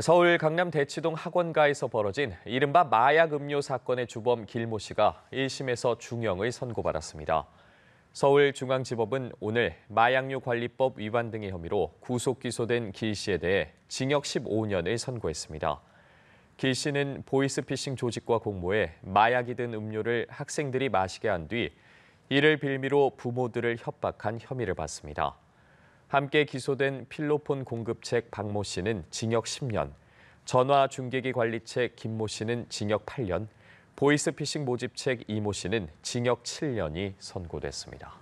서울 강남 대치동 학원가에서 벌어진 이른바 마약 음료 사건의 주범 길모 씨가 1심에서 중형을 선고받았습니다. 서울중앙지법은 오늘 마약류 관리법 위반 등의 혐의로 구속 기소된 길 씨에 대해 징역 15년을 선고했습니다. 길 씨는 보이스피싱 조직과 공모해 마약이 든 음료를 학생들이 마시게 한 뒤 이를 빌미로 부모들을 협박한 혐의를 받습니다. 함께 기소된 필로폰 공급책 박 모 씨는 징역 10년, 전화 중계기 관리책 김 모 씨는 징역 8년, 보이스피싱 모집책 이 모 씨는 징역 7년이 선고됐습니다.